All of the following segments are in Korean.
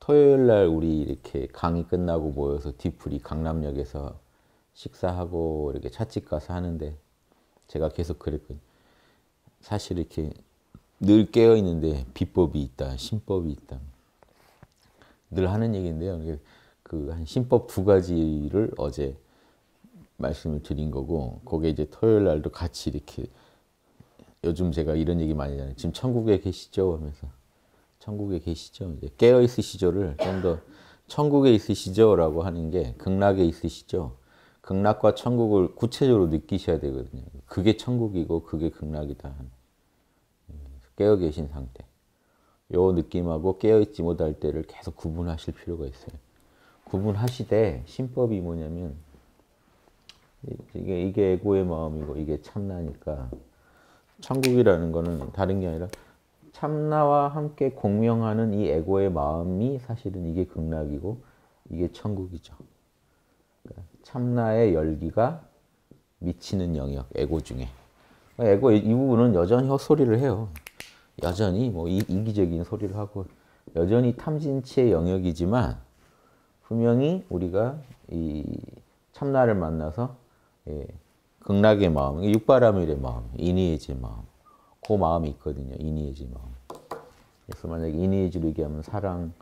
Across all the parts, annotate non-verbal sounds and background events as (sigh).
토요일 날 우리 이렇게 강의 끝나고 모여서 뒤풀이 강남역에서 식사하고 이렇게 찻집 가서 하는데 제가 계속 그랬거든요. 사실 이렇게 늘 깨어 있는데 비법이 있다, 신법이 있다. 늘 하는 얘기인데요. 그한 신법 두 가지를 어제 말씀을 드린 거고, 거기에 이제 토요일 날도 같이 이렇게 요즘 제가 이런 얘기 많이 하잖아요. 지금 천국에 계시죠? 하면서 천국에 계시죠? 이제 깨어 있으시죠를 좀 더 천국에 있으시죠라고 하는 게 극락에 있으시죠. 극락과 천국을 구체적으로 느끼셔야 되거든요. 그게 천국이고 그게 극락이다. 깨어 계신 상태. 요 느낌하고 깨어 있지 못할 때를 계속 구분하실 필요가 있어요. 구분하시되 신법이 뭐냐면 이게 이게 애고의 마음이고 이게 참나니까 천국이라는 거는 다른 게 아니라 참나와 함께 공명하는 이 에고의 마음이 사실은 이게 극락이고 이게 천국이죠. 그러니까 참나의 열기가 미치는 영역, 에고 중에. 에고 이 부분은 여전히 헛소리를 해요. 여전히 뭐 이기적인 소리를 하고 여전히 탐진치의 영역이지만 분명히 우리가 이 참나를 만나서 예, 극락의 마음, 육바라밀의 마음, 이니에지 마음. 그 마음이 있거든요. 이니에지 마음. 그래서 만약에 이니에지로 얘기하면 사랑,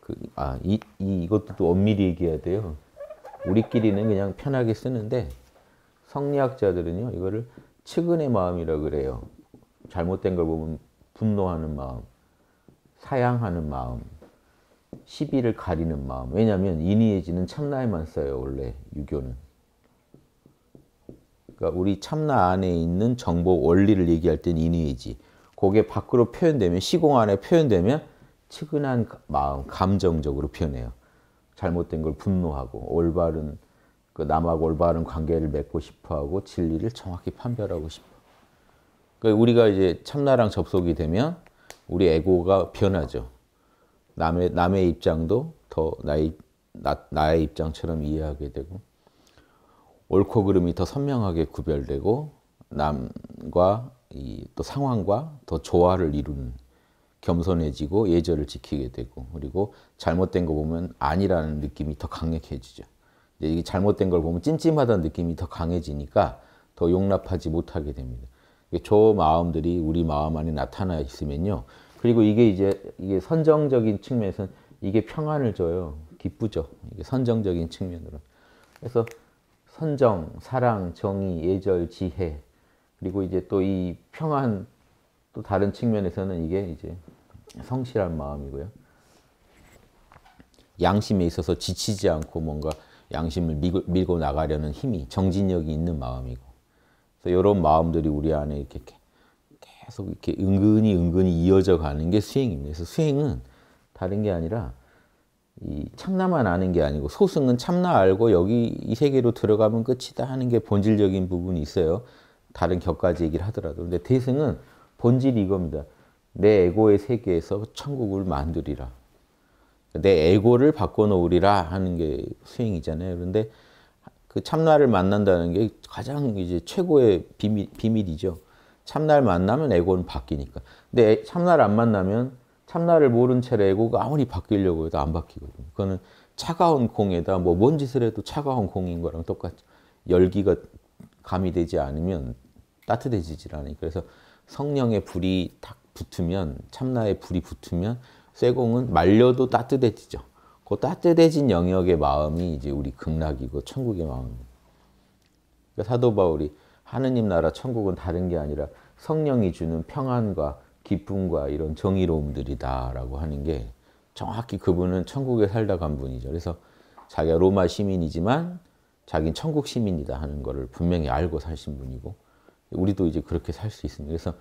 그, 아, 이, 이, 이것도 또 엄밀히 얘기해야 돼요. 우리끼리는 그냥 편하게 쓰는데 성리학자들은요, 이거를 측은의 마음이라 그래요. 잘못된 걸 보면 분노하는 마음, 사양하는 마음, 시비를 가리는 마음. 왜냐면인의지는 참나에만 써요, 원래 유교는. 그러니까 우리 참나 안에 있는 정보 원리를 얘기할 때는 인위이지. 그게 밖으로 표현되면 시공 안에 표현되면 측은한 마음, 감정적으로 표현해요. 잘못된 걸 분노하고 올바른 그 남하고 올바른 관계를 맺고 싶어하고 진리를 정확히 판별하고 싶어. 그러니까 우리가 이제 참나랑 접속이 되면 우리 에고가 변하죠. 남의 남의 입장도 더 나의 나, 나의 입장처럼 이해하게 되고 옳고 그름이 더 선명하게 구별되고 남과 이또 상황과 더 조화를 이루는 겸손해지고 예절을 지키게 되고 그리고 잘못된 거 보면 아니라는 느낌이 더 강력해지죠. 이제 이게 잘못된 걸 보면 찜찜하다는 느낌이 더 강해지니까 더 용납하지 못하게 됩니다. 저 마음들이 우리 마음 안에 나타나 있으면요. 그리고 이게 이제 이게 선정적인 측면에서는 이게 평안을 줘요. 기쁘죠. 이게 선정적인 측면으로. 그래서 선정, 사랑, 정의, 예절, 지혜 그리고 이제 또 이 평안 또 다른 측면에서는 이게 이제 성실한 마음이고요. 양심에 있어서 지치지 않고 뭔가 양심을 밀고, 밀고 나가려는 힘이 정진력이 있는 마음이고 그래서 이런 마음들이 우리 안에 이렇게 계속 이렇게 은근히 은근히 이어져 가는 게 수행입니다. 그래서 수행은 다른 게 아니라 이 참나만 아는 게 아니고 소승은 참나 알고 여기 이 세계로 들어가면 끝이다 하는 게 본질적인 부분이 있어요. 다른 격까지 얘기를 하더라도. 근데 대승은 본질이 이겁니다. 내 에고의 세계에서 천국을 만들이라. 내 에고를 바꿔놓으리라 하는 게 수행이잖아요. 그런데 그 참나를 만난다는 게 가장 이제 최고의 비밀, 비밀이죠. 참나를 만나면 에고는 바뀌니까. 근데 참나를 안 만나면 참나를 모른 채 레고가 아무리 바뀌려고 해도 안 바뀌거든요. 그거는 차가운 공에다 뭐 뭔 짓을 해도 차가운 공인 거랑 똑같죠. 열기가 가미되지 않으면 따뜻해지질 않아요. 그래서 성령의 불이 탁 붙으면 참나의 불이 붙으면 쇠공은 말려도 따뜻해지죠. 그 따뜻해진 영역의 마음이 이제 우리 극락이고 천국의 마음입니다. 그러니까 사도 바울이 하느님 나라 천국은 다른 게 아니라 성령이 주는 평안과 기쁨과 이런 정의로움들이다라고 하는 게 정확히 그분은 천국에 살다 간 분이죠. 그래서 자기가 로마 시민이지만 자기는 천국 시민이다 하는 것을 분명히 알고 사신 분이고 우리도 이제 그렇게 살 수 있습니다. 그래서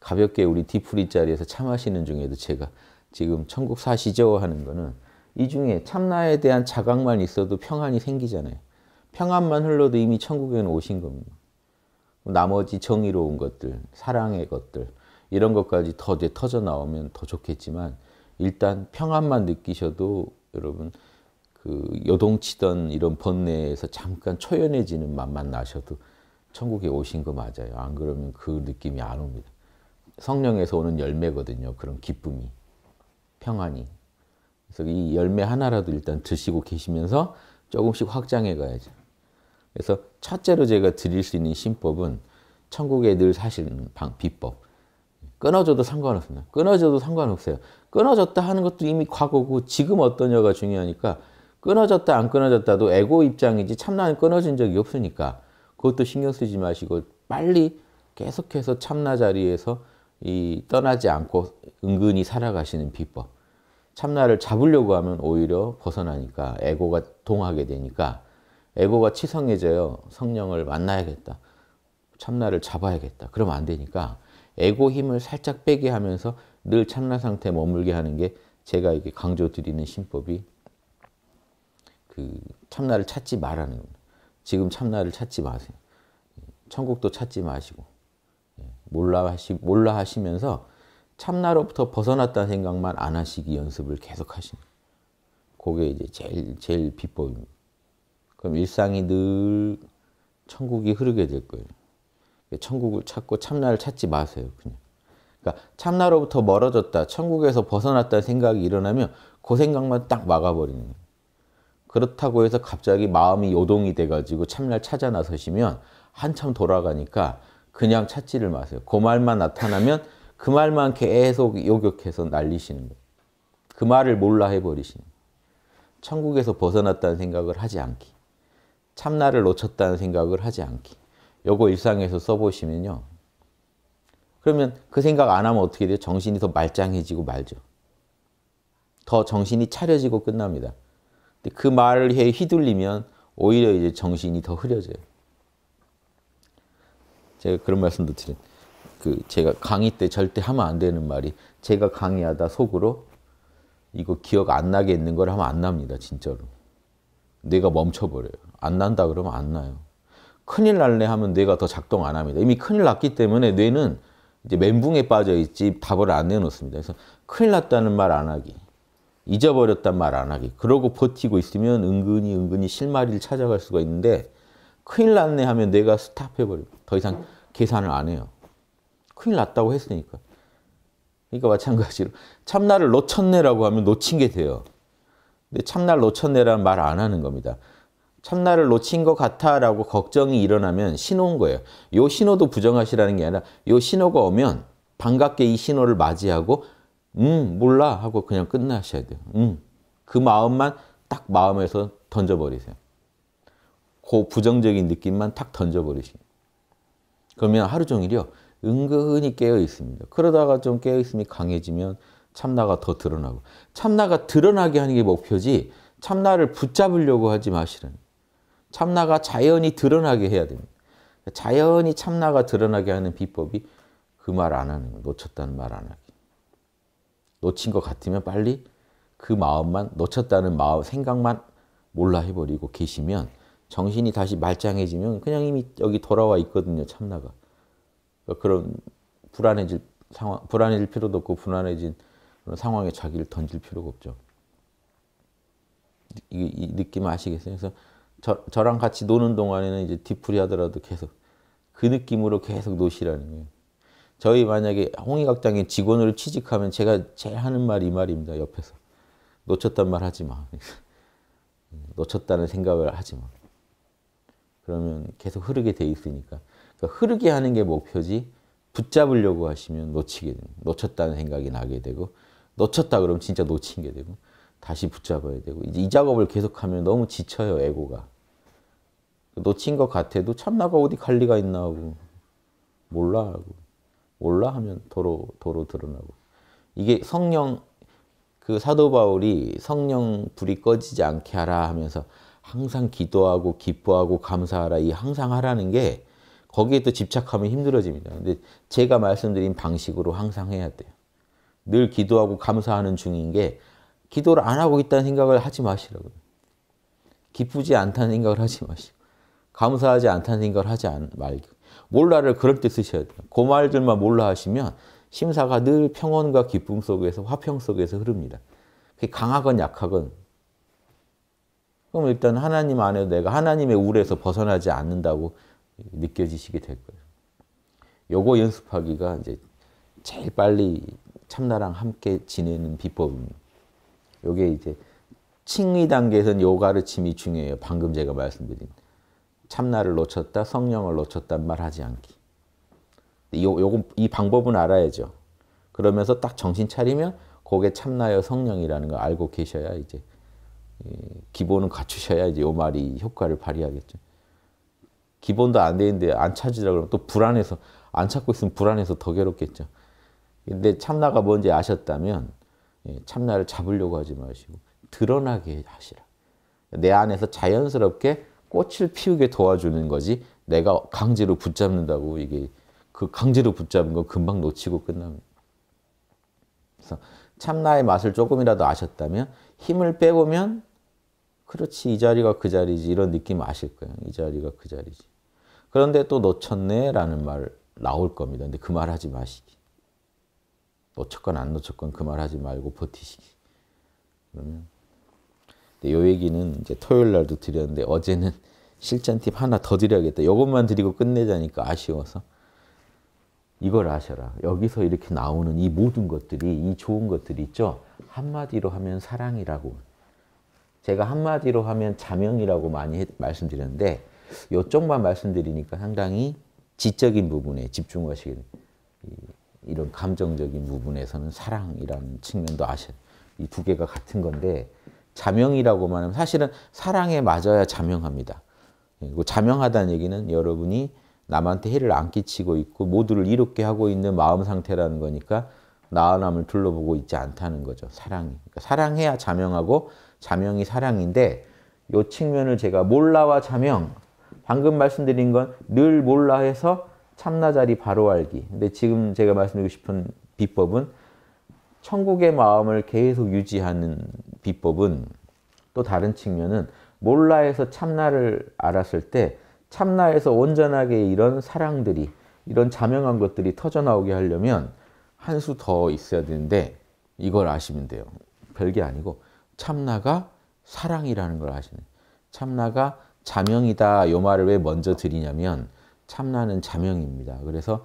가볍게 우리 디프리 자리에서 차 마시는 중에도 제가 지금 천국 사시죠 하는 거는 이 중에 참나에 대한 자각만 있어도 평안이 생기잖아요. 평안만 흘러도 이미 천국에는 오신 겁니다. 나머지 정의로운 것들, 사랑의 것들, 이런 것까지 더 이제 터져 나오면 더 좋겠지만 일단 평안만 느끼셔도 여러분 그 요동치던 이런 번뇌에서 잠깐 초연해지는 맛만 나셔도 천국에 오신 거 맞아요. 안 그러면 그 느낌이 안 옵니다. 성령에서 오는 열매거든요. 그런 기쁨이, 평안이. 그래서 이 열매 하나라도 일단 드시고 계시면서 조금씩 확장해 가야죠. 그래서 첫째로 제가 드릴 수 있는 신법은 천국에 늘 사실 방, 비법. 끊어져도 상관없습니다. 끊어져도 상관없어요. 끊어졌다 하는 것도 이미 과거고 지금 어떠냐가 중요하니까 끊어졌다 안 끊어졌다도 에고 입장이지 참나는 끊어진 적이 없으니까 그것도 신경 쓰지 마시고 빨리 계속해서 참나 자리에서 이 떠나지 않고 은근히 살아가시는 비법. 참나를 잡으려고 하면 오히려 벗어나니까 에고가 동하게 되니까 에고가 치성해져요. 성령을 만나야겠다. 참나를 잡아야겠다. 그러면 안 되니까 에고 힘을 살짝 빼게 하면서 늘 참나 상태에 머물게 하는 게 제가 이게 강조드리는 신법이 그 참나를 찾지 말라는 겁니다. 지금 참나를 찾지 마세요. 천국도 찾지 마시고 예, 몰라 하시 몰라 하시면서 참나로부터 벗어났다 생각만 안 하시기 연습을 계속 하시는 그게 이제 제일 제일 비법입니다. 그럼 일상이 늘 천국이 흐르게 될 거예요. 천국을 찾고 참나를 찾지 마세요. 그냥. 그러니까 참나로부터 멀어졌다, 천국에서 벗어났다는 생각이 일어나면 그 생각만 딱 막아버리는 거예요. 그렇다고 해서 갑자기 마음이 요동이 돼가지고 참나를 찾아 나서시면 한참 돌아가니까 그냥 찾지를 마세요. 그 말만 나타나면 그 말만 계속 요격해서 날리시는 거예요. 그 말을 몰라 해버리시는 거예요. 천국에서 벗어났다는 생각을 하지 않기. 참나를 놓쳤다는 생각을 하지 않기. 요거 일상에서 써보시면요. 그러면 그 생각 안 하면 어떻게 돼요? 정신이 더 말짱해지고 말죠. 더 정신이 차려지고 끝납니다. 근데 그 말을 해 휘둘리면 오히려 이제 정신이 더 흐려져요. 제가 그런 말씀도 드린. 그 제가 강의 때 절대 하면 안 되는 말이 제가 강의하다 속으로 이거 기억 안 나게 있는 걸 하면 안 납니다. 진짜로. 뇌가 멈춰버려요. 안 난다 그러면 안 나요. 큰일 날래 하면 뇌가 더 작동 안 합니다. 이미 큰일 났기 때문에 뇌는 이제 멘붕에 빠져 있지 답을 안 내놓습니다. 그래서 큰일 났다는 말 안 하기, 잊어버렸단 말안 하기, 그러고 버티고 있으면 은근히 은근히 실마리를 찾아갈 수가 있는데 큰일 났네 하면 뇌가 스탑해버립니다. 더 이상 계산을 안 해요. 큰일 났다고 했으니까. 그러니까 마찬가지로 참나를 놓쳤네라고 하면 놓친 게 돼요. 근데 참나 놓쳤네라는 말 안 하는 겁니다. 참나를 놓친 것 같아라고 걱정이 일어나면 신호인 거예요. 요 신호도 부정하시라는 게 아니라 요 신호가 오면 반갑게 이 신호를 맞이하고 음 몰라 하고 그냥 끝나셔야 돼요. 음그 마음만 딱 마음에서 던져버리세요. 그 부정적인 느낌만 탁 던져버리시고 그러면 하루 종일요 은근히 깨어 있습니다. 그러다가 좀 깨어 있음이 강해지면 참나가 더 드러나고 참나가 드러나게 하는 게 목표지 참나를 붙잡으려고 하지 마시라는 참나가 자연히 드러나게 해야 됩니다. 자연히 참나가 드러나게 하는 비법이 그 말 안 하는 거, 놓쳤다는 말 안 하기. 놓친 것 같으면 빨리 그 마음만 놓쳤다는 마음 생각만 몰라 해버리고 계시면 정신이 다시 말짱해지면 그냥 이미 여기 돌아와 있거든요 참나가 그러니까 그런 불안해질 상황 불안해질 필요도 없고 불안해진 그런 상황에 자기를 던질 필요가 없죠 이, 이 느낌 아시겠어요? 그래서 저, 저랑 같이 노는 동안에는 이제 뒤풀이 하더라도 계속 그 느낌으로 계속 노시라는 거예요. 저희 만약에 홍의각장에 직원으로 취직하면 제가 제일 하는 말이 이 말입니다. 옆에서. 놓쳤단 말 하지 마. 그러니까. 음, 놓쳤다는 생각을 하지 마. 그러면 계속 흐르게 돼 있으니까. 그러니까 흐르게 하는 게 목표지 붙잡으려고 하시면 놓치게 됩니다. 놓쳤다는 생각이 나게 되고 놓쳤다 그러면 진짜 놓친 게 되고 다시 붙잡아야 되고 이제 이 작업을 계속하면 너무 지쳐요 에고가 놓친 것 같아도 참나가 어디 갈 리가 있나 하고 몰라 하고 몰라 하면 도로 도로 드러나고 이게 성령 그 사도 바울이 성령 불이 꺼지지 않게 하라 하면서 항상 기도하고 기뻐하고 감사하라 이 항상 하라는 게 거기에 또 집착하면 힘들어집니다. 근데 제가 말씀드린 방식으로 항상 해야 돼요. 늘 기도하고 감사하는 중인 게 기도를 안 하고 있다는 생각을 하지 마시라고. 기쁘지 않다는 생각을 하지 마시고. 감사하지 않다는 생각을 하지 말고. 몰라를 그럴 때 쓰셔야 돼요. 그 말들만 몰라 하시면 심사가 늘 평온과 기쁨 속에서 화평 속에서 흐릅니다. 그게 강하건 약하건 그럼 일단 하나님 안에 내가 하나님의 우울에서 벗어나지 않는다고 느껴지시게 될 거예요. 요거 연습하기가 이제 제일 빨리 참나랑 함께 지내는 비법입니다. 요게 이제 칭의 단계에서는 요 가르침이 중요해요. 방금 제가 말씀드린 참나를 놓쳤다, 성령을 놓쳤단 말 하지 않기. 요, 요건, 이 방법은 알아야죠. 그러면서 딱 정신 차리면 그게 참나여 성령이라는 걸 알고 계셔야 이제 기본은 갖추셔야 이제 요 말이 효과를 발휘하겠죠. 기본도 안 되는데 안 찾으라 그러면 또 불안해서 안 찾고 있으면 불안해서 더 괴롭겠죠. 근데 참나가 뭔지 아셨다면 예, 참나를 잡으려고 하지 마시고 드러나게 하시라. 내 안에서 자연스럽게 꽃을 피우게 도와주는 거지 내가 강제로 붙잡는다고 이게 그 강제로 붙잡은 거 금방 놓치고 끝납니 그래서 참나의 맛을 조금이라도 아셨다면 힘을 빼보면 그렇지 이 자리가 그 자리지 이런 느낌 아실 거예요. 이 자리가 그 자리지. 그런데 또 놓쳤네라는 말 나올 겁니다. 근데 그 말 하지 마시기. 놓쳤건 안 놓쳤건 그 말 하지 말고 버티시기. 그러면 근데 요 얘기는 이제 토요일 날도 드렸는데 어제는 (laughs) 실전 팁 하나 더 드려야겠다. 이것만 드리고 끝내자니까 아쉬워서 이걸 아셔라. 여기서 이렇게 나오는 이 모든 것들이 이 좋은 것들이 있죠. 한마디로 하면 사랑이라고. 제가 한마디로 하면 자명이라고 많이 해, 말씀드렸는데 이쪽만 말씀드리니까 상당히 지적인 부분에 집중하시게 됩니다. 이런 감정적인 부분에서는 사랑이라는 측면도 아셔. 이두 개가 같은 건데 자명이라고만 하면 사실은 사랑에 맞아야 자명합니다. 예, 그리고 자명하다는 얘기는 여러분이 남한테 해를 안 끼치고 있고 모두를 이롭게 하고 있는 마음 상태라는 거니까 나와 남을 둘러보고 있지 않다는 거죠. 사랑이. 그러니까 사랑해야 자명하고 자명이 사랑인데 요 측면을 제가 몰라와 자명 방금 말씀드린 건 늘 몰라 해서 참나자리 바로 알기. 근데 지금 제가 말씀드리고 싶은 비법은 천국의 마음을 계속 유지하는 비법은 또 다른 측면은 몰라에서 참나를 알았을 때 참나에서 온전하게 이런 사랑들이 이런 자명한 것들이 터져나오게 하려면 한 수 더 있어야 되는데 이걸 아시면 돼요. 별게 아니고 참나가 사랑이라는 걸 아시는 참나가 자명이다 요 말을 왜 먼저 드리냐면 참나는 자명입니다. 그래서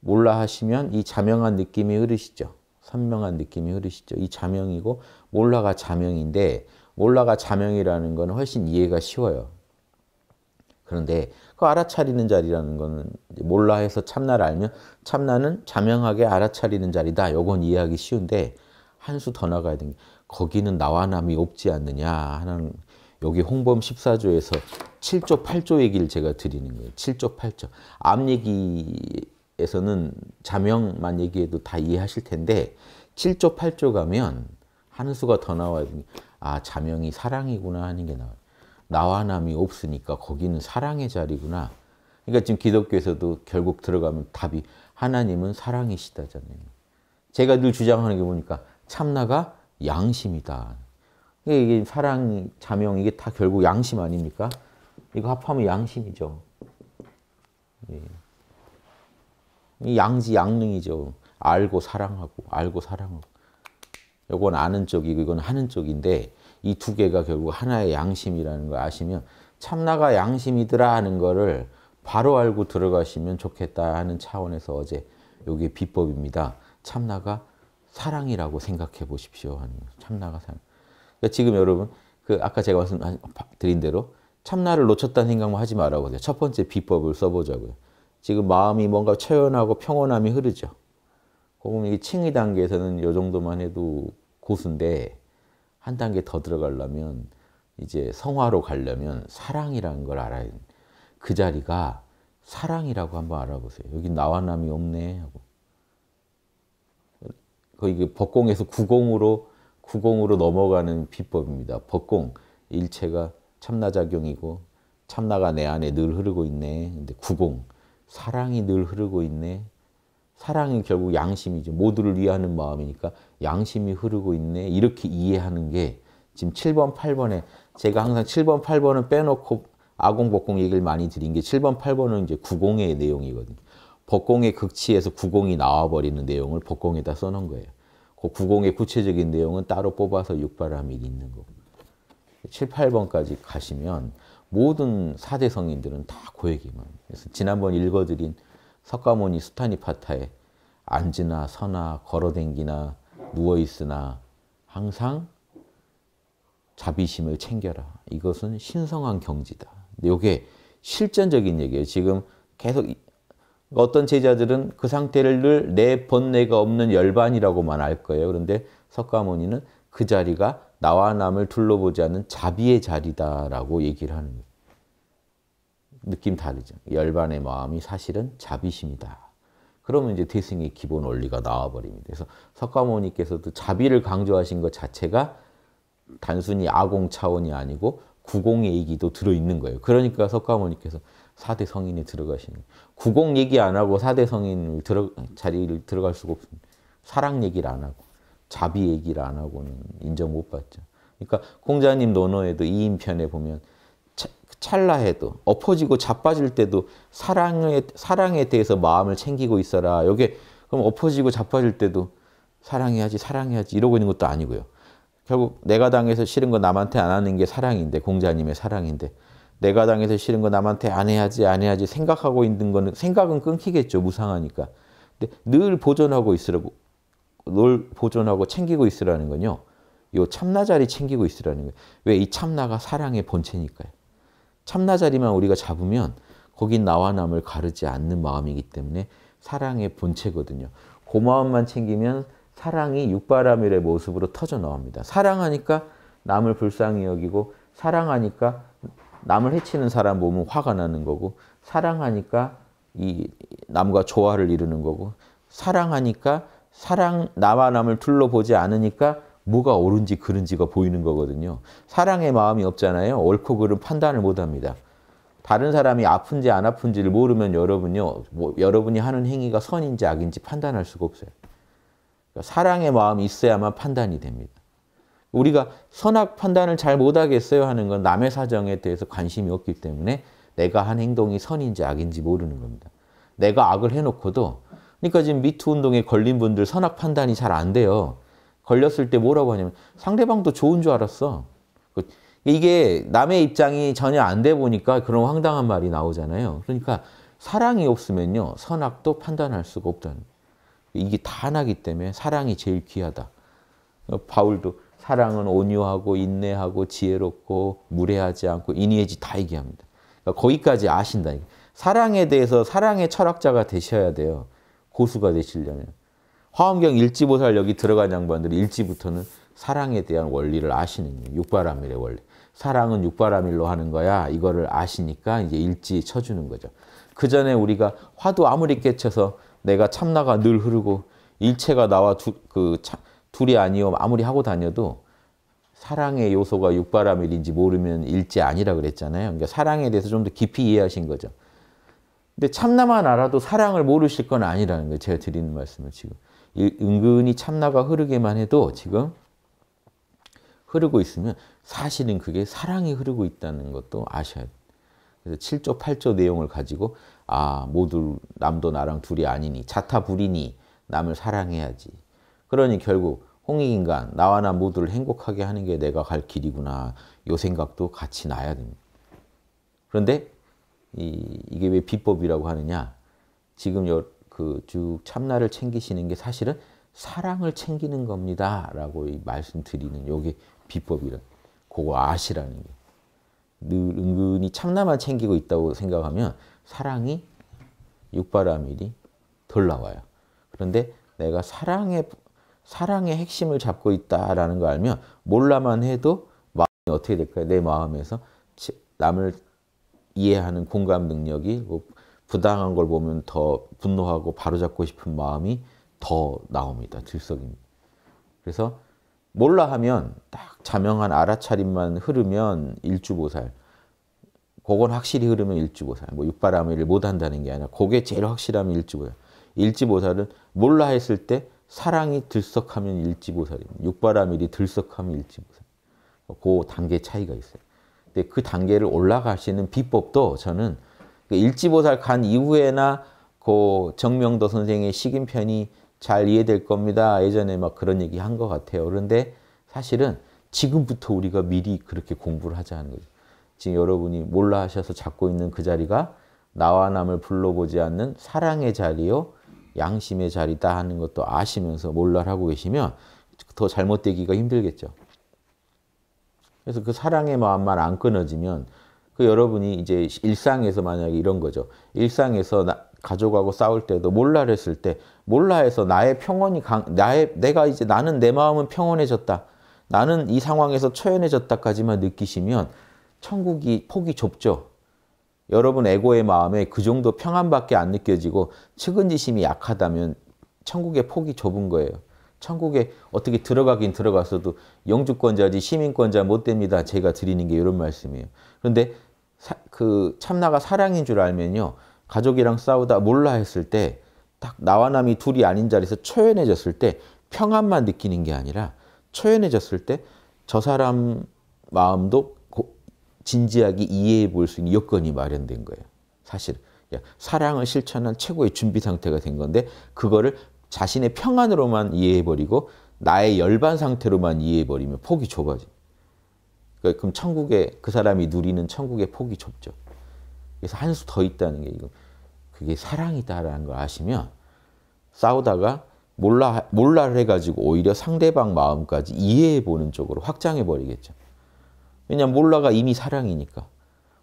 몰라 하시면 이 자명한 느낌이 흐르시죠. 선명한 느낌이 흐르시죠. 이 자명이고 몰라가 자명인데 몰라가 자명이라는 건 훨씬 이해가 쉬워요. 그런데 그 알아차리는 자리라는 거는 몰라 해서 참나를 알면 참나는 자명하게 알아차리는 자리다. 요건 이해하기 쉬운데 한 수 더 나가야 되는 거기는 나와 남이 없지 않느냐 하는 여기 홍범 14조에서 7조 8조 얘기를 제가 드리는 거예요. 7조 8조. 암 얘기에서는 자명만 얘기해도 다 이해하실 텐데 7조 8조 가면 하는 수가 더 나와요. 아 자명이 사랑이구나 하는 게 나와요. 나와 남이 없으니까 거기는 사랑의 자리구나. 그러니까 지금 기독교에서도 결국 들어가면 답이 하나님은 사랑이시다잖아요. 제가 늘 주장하는 게 보니까 참나가 양심이다. 이게 사랑, 자명 이게 다 결국 양심 아닙니까? 이거 합하면 양심이죠. 예. 양지 양능이죠. 알고 사랑하고 알고 사랑하고 이건 아는 쪽이고 이건 하는 쪽인데 이 두 개가 결국 하나의 양심이라는 걸 아시면 참나가 양심이더라 하는 거를 바로 알고 들어가시면 좋겠다 하는 차원에서 어제 여기 비법입니다. 참나가 사랑이라고 생각해 보십시오 참나가 사랑. 그러니까 지금 여러분 그 아까 제가 말씀드린 대로 참나를 놓쳤다는 생각만 하지 말라고 해요. 첫 번째 비법을 써보자고요. 지금 마음이 뭔가 체연하고 평온함이 흐르죠. 그러면 이 칭의 단계에서는 이 정도만 해도 고수인데 한 단계 더 들어가려면 이제 성화로 가려면 사랑이라는 걸 알아야 돼요. 그 자리가 사랑이라고 한번 알아보세요. 여기 나와 남이 없네 하고. 거기 법공에서 구공으로 구공으로 넘어가는 비법입니다. 법공 일체가 참나작용이고 참나가 내 안에 늘 흐르고 있네. 근데 구공, 사랑이 늘 흐르고 있네. 사랑이 결국 양심이죠. 모두를 위하는 마음이니까 양심이 흐르고 있네. 이렇게 이해하는 게 지금 7번, 8번에 제가 항상 7번, 8번은 빼놓고 아공, 복공 얘기를 많이 드린 게 7번, 8번은 이제 구공의 내용이거든요. 법공의 극치에서 구공이 나와버리는 내용을 법공에다 써놓은 거예요. 그 구공의 구체적인 내용은 따로 뽑아서 육바라이 있는 거고. 7, 8번까지 가시면 모든 4대 성인들은 다 고액이만. 그래서 지난번 읽어드린 석가모니 수타니파타에 앉으나 서나 걸어댕기나 누워있으나 항상 자비심을 챙겨라. 이것은 신성한 경지다. 근데 이게 실전적인 얘기예요. 지금 계속 어떤 제자들은 그 상태를 늘 내 번뇌가 없는 열반이라고만 알 거예요. 그런데 석가모니는 그 자리가 나와 남을 둘러보지 않는 자비의 자리다라고 얘기를 하는 느낌 다르죠. 열반의 마음이 사실은 자비심이다. 그러면 이제 태승의 기본 원리가 나와버립니다. 그래서 석가모니께서도 자비를 강조하신 것 자체가 단순히 아공 차원이 아니고 구공 얘기도 들어있는 거예요. 그러니까 석가모니께서 4대 성인이 들어가시는 구공 얘기 안 하고 4대 성인 들어, 자리를 들어갈 수가 없습니다. 사랑 얘기를 안 하고. 자비 얘기를 안 하고는 인정 못 받죠. 그러니까 공자님 논어에도 이인편에 보면 찰나해도 엎어지고 자빠질 때도 사랑에 사랑에 대해서 마음을 챙기고 있어라. 여기 그럼 엎어지고 자빠질 때도 사랑해야지 사랑해야지 이러고 있는 것도 아니고요. 결국 내가 당해서 싫은 거 남한테 안 하는 게 사랑인데 공자님의 사랑인데 내가 당해서 싫은 거 남한테 안 해야지 안 해야지 생각하고 있는 거는 생각은 끊기겠죠 무상하니까. 근데 늘 보존하고 있으라고 널 보존하고 챙기고 있으라는 건요. 요 참나 자리 챙기고 있으라는 거예요. 왜? 이 참나가 사랑의 본체니까요. 참나 자리만 우리가 잡으면 거긴 나와 남을 가르지 않는 마음이기 때문에 사랑의 본체거든요. 그 마음만 챙기면 사랑이 육바람일의 모습으로 터져 나옵니다. 사랑하니까 남을 불쌍히 여기고 사랑하니까 남을 해치는 사람 보면 화가 나는 거고 사랑하니까 이 남과 조화를 이루는 거고 사랑하니까 사랑 나와 남을 둘러보지 않으니까 뭐가 옳은지 그른지가 보이는 거거든요. 사랑의 마음이 없잖아요. 옳고 그른 판단을 못합니다. 다른 사람이 아픈지 안 아픈지를 모르면 여러분요, 뭐, 여러분이 하는 행위가 선인지 악인지 판단할 수가 없어요. 그러니까 사랑의 마음이 있어야만 판단이 됩니다. 우리가 선악 판단을 잘 못하겠어요 하는 건 남의 사정에 대해서 관심이 없기 때문에 내가 한 행동이 선인지 악인지 모르는 겁니다. 내가 악을 해놓고도 그러니까 지금 미투 운동에 걸린 분들 선악 판단이 잘 안 돼요. 걸렸을 때 뭐라고 하냐면 상대방도 좋은 줄 알았어. 그 이게 남의 입장이 전혀 안 돼 보니까 그런 황당한 말이 나오잖아요. 그러니까 사랑이 없으면요. 선악도 판단할 수가 없다는 이게 단하기 때문에 사랑이 제일 귀하다. 바울도 사랑은 온유하고 인내하고 지혜롭고 무례하지 않고 인의지 다 얘기합니다. 그러니까 거기까지 아신다. 사랑에 대해서 사랑의 철학자가 되셔야 돼요. 고수가 되시려면. 화엄경 일지보살 여기 들어간 양반들이 일지부터는 사랑에 대한 원리를 아시는 거예요. 육바라밀의 원리. 사랑은 육바라밀로 하는 거야. 이거를 아시니까 이제 일지 쳐주는 거죠. 그 전에 우리가 화도 아무리 깨쳐서 내가 참나가 늘 흐르고 일체가 나와 두, 그 참, 둘이 아니요 아무리 하고 다녀도 사랑의 요소가 육바라밀인지 모르면 일지 아니라 그랬잖아요. 그러니까 사랑에 대해서 좀 더 깊이 이해하신 거죠. 근데 참나만 알아도 사랑을 모르실 건 아니라는 거예요. 제가 드리는 말씀을 지금. 은근히 참나가 흐르기만 해도 지금 흐르고 있으면 사실은 그게 사랑이 흐르고 있다는 것도 아셔야 돼요. 그래서 7조, 8조 내용을 가지고 아, 모두 남도 나랑 둘이 아니니 자타불이니 남을 사랑해야지. 그러니 결국 홍익인간, 나와 나 모두를 행복하게 하는 게 내가 갈 길이구나. 요 생각도 같이 나야 됩니다. 그런데 이, 이게 왜 비법이라고 하느냐? 지금 여, 그쭉 참나를 챙기시는 게 사실은 사랑을 챙기는 겁니다라고 말씀드리는 요게 비법이라. 그거 아시라는 게. 늘 은근히 참나만 챙기고 있다고 생각하면 사랑이 육바라밀이 덜 나와요. 그런데 내가 사랑의 사랑의 핵심을 잡고 있다라는 걸 알면 몰라만 해도 마음이 어떻게 될까요? 내 마음에서 남을 이해하는 공감 능력이 그 부당한 걸 보면 더 분노하고 바로잡고 싶은 마음이 더 나옵니다. 질서입니다. 그래서 몰라 하면 딱 자명한 알아차림만 흐르면 일주보살. 그건 확실히 흐르면 일주보살. 뭐 육바라밀을 못한다는 게 아니라 그게 제일 확실하면 일주보살. 일지보살은 몰라 했을 때 사랑이 들썩하면 일지보살입니다. 육바라밀이 들썩하면 일지보살. 뭐 그 단계 차이가 있어요. 근데 그 단계를 올라갈 수 있는 비법도 저는 그 일지보살 간 이후에나 그 정명도 선생의 식인편이 잘 이해될 겁니다. 예전에 막 그런 얘기 한 것 같아요. 그런데 사실은 지금부터 우리가 미리 그렇게 공부를 하자는 거죠. 지금 여러분이 몰라 하셔서 잡고 있는 그 자리가 나와 남을 불러보지 않는 사랑의 자리요, 양심의 자리다 하는 것도 아시면서 몰라를 하고 계시면 더 잘못되기가 힘들겠죠. 그래서 그 사랑의 마음만 안 끊어지면 그 여러분이 이제 일상에서 만약에 이런 거죠. 일상에서 나, 가족하고 싸울 때도 몰라를 했을 때 몰라해서 나의 평온이 강 나의 내가 이제 나는 내 마음은 평온해졌다. 나는 이 상황에서 초연해졌다까지만 느끼시면 천국이 폭이 좁죠. 여러분 에고의 마음에 그 정도 평안밖에 안 느껴지고 측은지심이 약하다면 천국의 폭이 좁은 거예요. 천국에 어떻게 들어가긴 들어가서도 영주권자지 시민권자 못 됩니다. 제가 드리는 게 이런 말씀이에요. 그런데 사, 그 참나가 사랑인 줄 알면요. 가족이랑 싸우다 몰라 했을 때 딱 나와 남이 둘이 아닌 자리에서 초연해졌을 때 평안만 느끼는 게 아니라 초연해졌을 때 저 사람 마음도 진지하게 이해해 볼 수 있는 여건이 마련된 거예요. 사실 사랑을 실천한 최고의 준비 상태가 된 건데 그거를 자신의 평안으로만 이해해버리고 나의 열반 상태로만 이해해버리면 폭이 좁아지. 니까 그러니까 그럼 천국에 그 사람이 누리는 천국의 폭이 좁죠. 그래서 한 수 더 있다는 게 이거 그게 사랑이다라는 걸 아시면 싸우다가 몰라 몰라를 해가지고 오히려 상대방 마음까지 이해해보는 쪽으로 확장해버리겠죠. 왜냐 몰라가 이미 사랑이니까.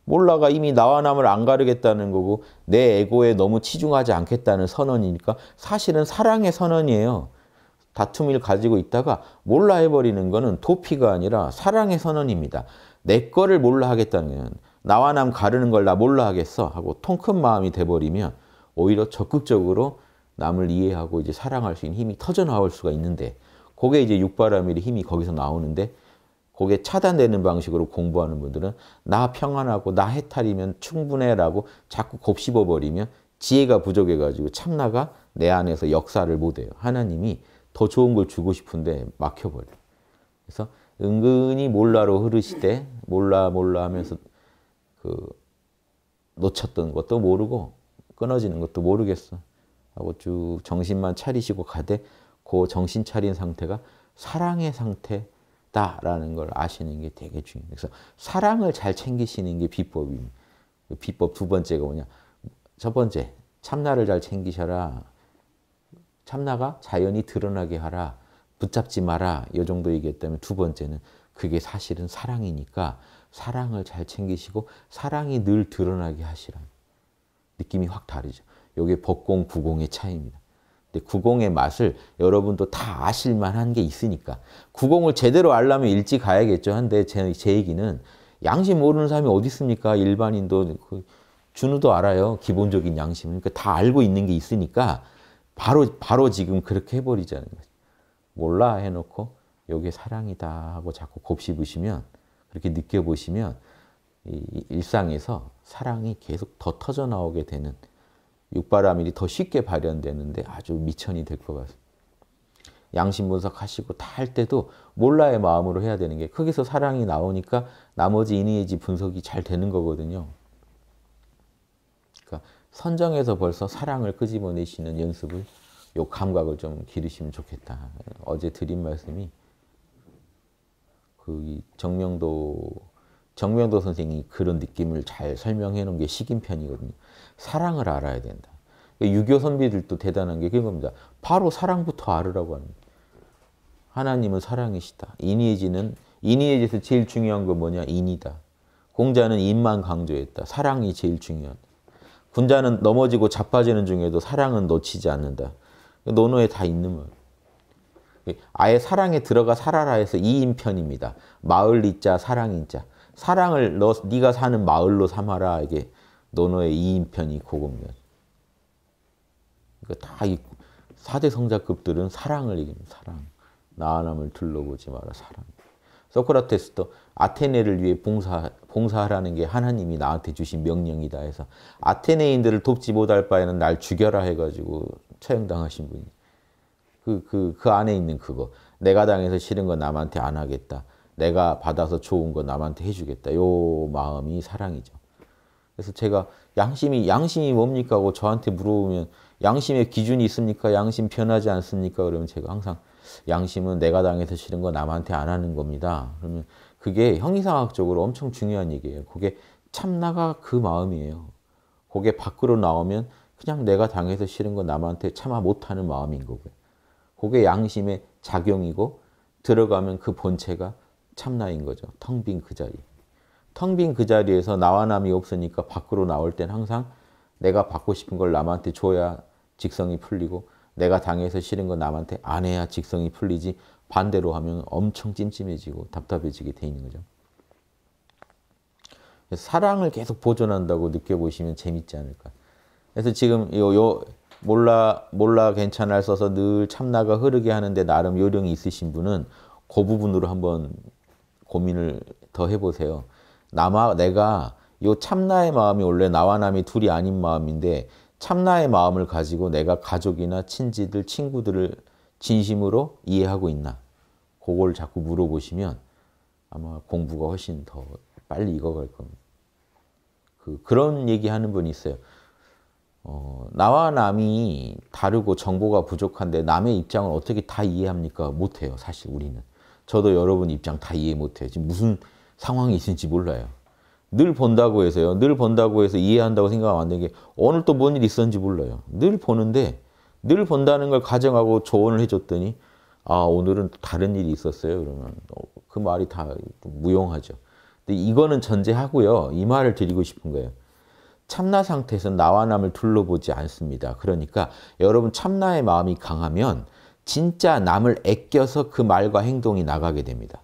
몰라가 이미 나와 남을 안 가르겠다는 거고 내 에고에 너무 치중하지 않겠다는 선언이니까 사실은 사랑의 선언이에요. 다툼을 가지고 있다가 몰라 해버리는 거는 도피가 아니라 사랑의 선언입니다. 내 거를 몰라 하겠다는 거예 나와 남 가르는 걸 나 몰라 하겠어 하고 통 큰 마음이 돼버리면 오히려 적극적으로 남을 이해하고 이제 사랑할 수 있는 힘이 터져 나올 수가 있는데 그게 이제 육바람의 힘이 거기서 나오는데 그게 차단되는 방식으로 공부하는 분들은 나 평안하고 나 해탈이면 충분해라고 자꾸 곱씹어 버리면 지혜가 부족해 가지고 참나가 내 안에서 역사를 못 해요. 하나님이 더 좋은 걸 주고 싶은데 막혀 버려. 그래서 은근히 몰라로 흐르시되 몰라 몰라 하면서 그 놓쳤던 것도 모르고 끊어지는 것도 모르겠어 하고 쭉 정신만 차리시고 가되 그 정신 차린 상태가 사랑의 상태 있다라는 걸 아시는 게 되게 중요해요. 그래서 사랑을 잘 챙기시는 게 비법입니다. 그 비법 두 번째가 뭐냐? 첫 번째, 참나를 잘 챙기셔라. 참나가 자연히 드러나게 하라. 붙잡지 마라. 이 정도 얘기했다면 두 번째는 그게 사실은 사랑이니까 사랑을 잘 챙기시고 사랑이 늘 드러나게 하시라. 느낌이 확 다르죠. 이게 법공, 부공의 차이입니다. 근데 구공의 맛을 여러분도 다 아실만한 게 있으니까 구공을 제대로 알려면 일찍 가야겠죠. 한데 제, 제 얘기는 양심 모르는 사람이 어디 있습니까? 일반인도 그 준우도 알아요. 기본적인 양심. 그러니까 다 알고 있는 게 있으니까 바로 바로 지금 그렇게 해버리자는 거죠. 몰라 해놓고 요게 사랑이다 하고 자꾸 곱씹으시면 그렇게 느껴보시면 일상에서 사랑이 계속 더 터져 나오게 되는 육바라밀이 더 쉽게 발현되는데 아주 미천이 될 것 같습니다. 양심 분석하시고 다 할 때도 몰라의 마음으로 해야 되는 게 거기서 사랑이 나오니까 나머지 이니에지 분석이 잘 되는 거거든요. 그러니까 선정에서 벌써 사랑을 끄집어내시는 연습을 요 감각을 좀 기르시면 좋겠다. 어제 드린 말씀이 그 정명도 정명도 선생이 그런 느낌을 잘 설명해 놓은 게 식인편이거든요. 사랑을 알아야 된다. 그러니까 유교 선비들도 대단한 게 그겁니다. 바로 사랑부터 알으라고 합니다. 하나님은 사랑이시다. 이니에지는 이니에지에서 제일 중요한 건 뭐냐? 인이다. 공자는 인만 강조했다. 사랑이 제일 중요하다. 군자는 넘어지고 자빠지는 중에도 사랑은 놓치지 않는다. 논어에 다 있는 말. 아예 사랑에 들어가 살아라 해서 이인편입니다. 마을 이자 사랑인자. 사랑을 너 네가 사는 마을로 삼아라 이게 노노의 2인편이 그겁니 그러니까 다이 4대 성자급들은 사랑을 이깁니 사랑. 나아남을 둘러보지 마라. 사랑. 소크라테스도 아테네를 위해 봉사, 봉사하라는 게 하나님이 나한테 주신 명령이다 해서 아테네인들을 돕지 못할 바에는 날 죽여라 해가지고 처형당하신 분이 그, 그, 그 안에 있는 그거. 내가 당해서 싫은 거 남한테 안 하겠다. 내가 받아서 좋은 거 남한테 해주겠다. 요 마음이 사랑이죠. 그래서 제가 양심이 양심이 뭡니까? 하고 저한테 물어보면 양심의 기준이 있습니까? 양심 변하지 않습니까? 그러면 제가 항상 양심은 내가 당해서 싫은 거 남한테 안 하는 겁니다. 그러면 그게 형이상학적으로 엄청 중요한 얘기예요. 그게 참나가 그 마음이에요. 그게 밖으로 나오면 그냥 내가 당해서 싫은 거 남한테 참아 못하는 마음인 거고요. 그게 양심의 작용이고 들어가면 그 본체가 참나인 거죠. 텅 빈 그 자리. 텅 빈 그 자리에서 나와 남이 없으니까 밖으로 나올 땐 항상 내가 받고 싶은 걸 남한테 줘야 직성이 풀리고 내가 당해서 싫은 건 남한테 안 해야 직성이 풀리지 반대로 하면 엄청 찜찜해지고 답답해지게 돼 있는 거죠. 사랑을 계속 보존한다고 느껴보시면 재밌지 않을까. 그래서 지금 요, 요 몰라 몰라 괜찮아 써서 늘 참나가 흐르게 하는데 나름 요령이 있으신 분은 그 부분으로 한번 고민을 더 해보세요. 남아 내가 요 참나의 마음이 원래 나와 남이 둘이 아닌 마음인데 참나의 마음을 가지고 내가 가족이나 친지들, 친구들을 진심으로 이해하고 있나? 그걸 자꾸 물어보시면 아마 공부가 훨씬 더 빨리 익어갈 겁니다. 그, 그런 얘기하는 분이 있어요. 어, 나와 남이 다르고 정보가 부족한데 남의 입장을 어떻게 다 이해합니까? 못해요, 사실 우리는. 저도 여러분 입장 다 이해 못해요. 지금 무슨 상황이 있는지 몰라요. 늘 본다고 해서요. 늘 본다고 해서 이해한다고 생각하면 안 되는 게 오늘 또 뭔일 있었는지 몰라요. 늘 보는데 늘 본다는 걸 가정하고 조언을 해줬더니 아 오늘은 다른 일이 있었어요. 그러면 어, 그 말이 다 무용하죠. 근데 이거는 전제하고요. 이 말을 드리고 싶은 거예요. 참나 상태에서 나와 남을 둘러보지 않습니다. 그러니까 여러분 참나의 마음이 강하면 진짜 남을 애껴서 그 말과 행동이 나가게 됩니다.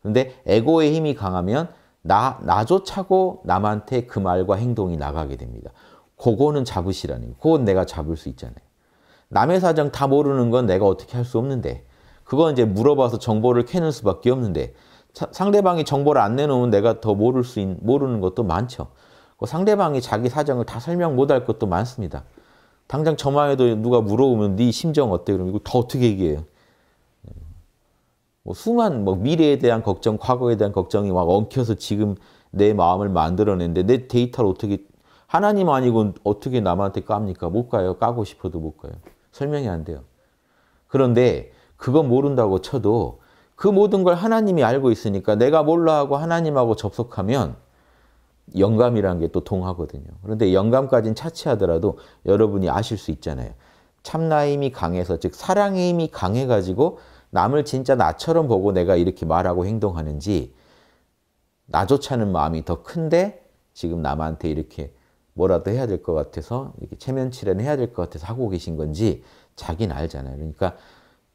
그런데 에고의 힘이 강하면 나, 나조차고 남한테 그 말과 행동이 나가게 됩니다. 그거는 잡으시라는 거예요. 그건 내가 잡을 수 있잖아요. 남의 사정 다 모르는 건 내가 어떻게 할 수 없는데 그건 이제 물어봐서 정보를 캐는 수밖에 없는데 차, 상대방이 정보를 안 내놓으면 내가 더 모를 수 있, 모르는 것도 많죠. 그 상대방이 자기 사정을 다 설명 못 할 것도 많습니다. 당장 저만해도 누가 물어보면 네 심정 어때? 그럼 이거 더 어떻게 얘기해요? 뭐 수만 뭐 미래에 대한 걱정, 과거에 대한 걱정이 막 엉켜서 지금 내 마음을 만들어내데내 데이터를 어떻게 하나님 아니고 어떻게 남한테 깝니까? 못 가요. 까고 싶어도 못 가요. 설명이 안 돼요. 그런데 그거 모른다고 쳐도 그 모든 걸 하나님이 알고 있으니까 내가 몰라 하고 하나님하고 접속하면 영감이라는 게 또 동하거든요. 그런데 영감까지는 차치하더라도 여러분이 아실 수 있잖아요. 참나임이 강해서 즉 사랑의 힘이 강해가지고 남을 진짜 나처럼 보고 내가 이렇게 말하고 행동하는지 나조차는 마음이 더 큰데 지금 남한테 이렇게 뭐라도 해야 될 것 같아서 이렇게 체면치레는 해야 될 것 같아서 하고 계신 건지 자기는 알잖아요. 그러니까